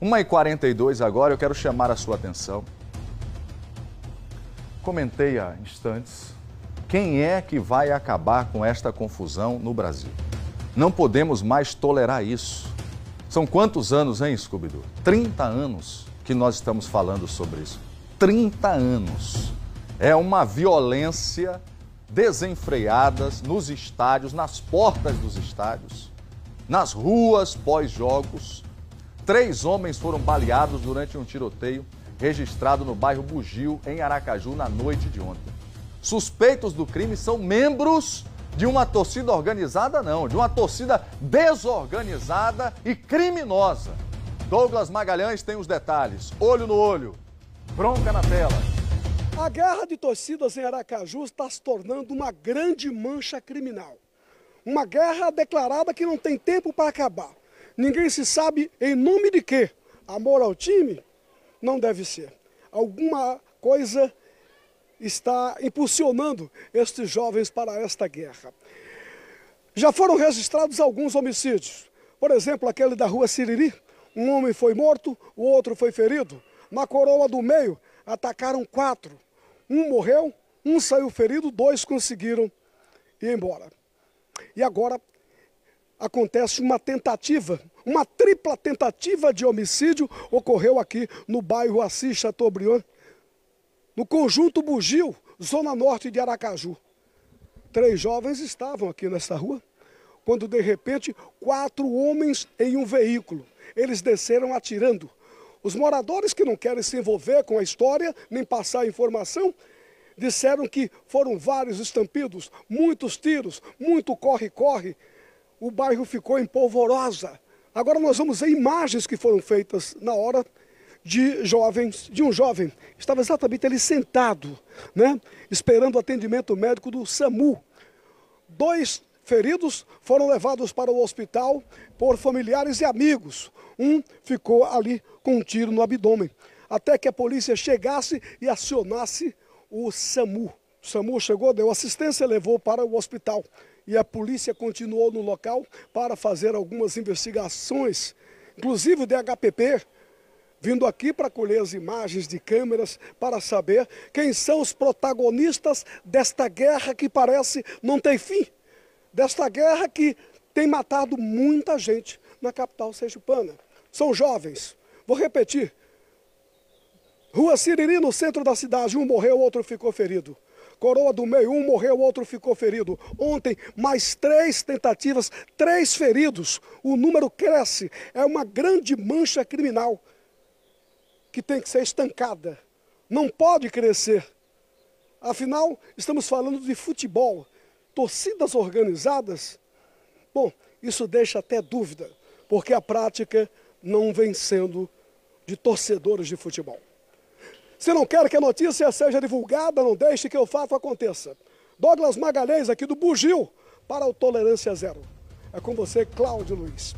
1h42 agora, eu quero chamar a sua atenção. Comentei há instantes quem é que vai acabar com esta confusão no Brasil. Não podemos mais tolerar isso. São quantos anos, hein, Scooby-Doo? 30 anos que nós estamos falando sobre isso. 30 anos. É uma violência desenfreada nos estádios, nas portas dos estádios, nas ruas pós-jogos Três homens foram baleados durante um tiroteio registrado no bairro Bugio, em Aracaju, na noite de ontem. Suspeitos do crime são membros de uma torcida organizada, não, de uma torcida desorganizada e criminosa. Douglas Magalhães tem os detalhes. Olho no olho, bronca na tela. A guerra de torcidas em Aracaju está se tornando uma grande mancha criminal. Uma guerra declarada que não tem tempo para acabar. Ninguém se sabe em nome de quê. Amor ao time? Não deve ser. Alguma coisa está impulsionando estes jovens para esta guerra. Já foram registrados alguns homicídios. Por exemplo, aquele da rua Siriri. Um homem foi morto, o outro foi ferido. Na coroa do meio, atacaram quatro. Um morreu, um saiu ferido, dois conseguiram ir embora. E agora acontece uma tentativa, uma tripla tentativa de homicídio ocorreu aqui no bairro Assis Chateaubriand, no conjunto Bugio, zona norte de Aracaju. Três jovens estavam aqui nessa rua, quando de repente quatro homens em um veículo. Eles desceram atirando. Os moradores que não querem se envolver com a história, nem passar informação, disseram que foram vários estampidos, muitos tiros, muito corre-corre o bairro ficou em polvorosa. Agora nós vamos ver imagens que foram feitas na hora de jovens, de um jovem. Estava exatamente ali sentado, né, esperando o atendimento médico do SAMU. Dois feridos foram levados para o hospital por familiares e amigos. Um ficou ali com um tiro no abdômen, até que a polícia chegasse e acionasse o SAMU. O SAMU chegou, deu assistência, levou para o hospital. E a polícia continuou no local para fazer algumas investigações, inclusive o DHPP, vindo aqui para colher as imagens de câmeras para saber quem são os protagonistas desta guerra que parece não ter fim. Desta guerra que tem matado muita gente na capital sergipana. São jovens. Vou repetir. Rua Siriri, no centro da cidade, um morreu, outro ficou ferido. Coroa do Meio, um morreu, outro ficou ferido. Ontem, mais três tentativas, três feridos. O número cresce. É uma grande mancha criminal que tem que ser estancada. Não pode crescer. Afinal, estamos falando de futebol. Torcidas organizadas? Bom, isso deixa até dúvida, porque a prática não vem sendo de torcedores de futebol. Se não quer que a notícia seja divulgada, não deixe que o fato aconteça. Douglas Magalhães, aqui do Bugio, para o Tolerância Zero. É com você, Cláudio Luiz.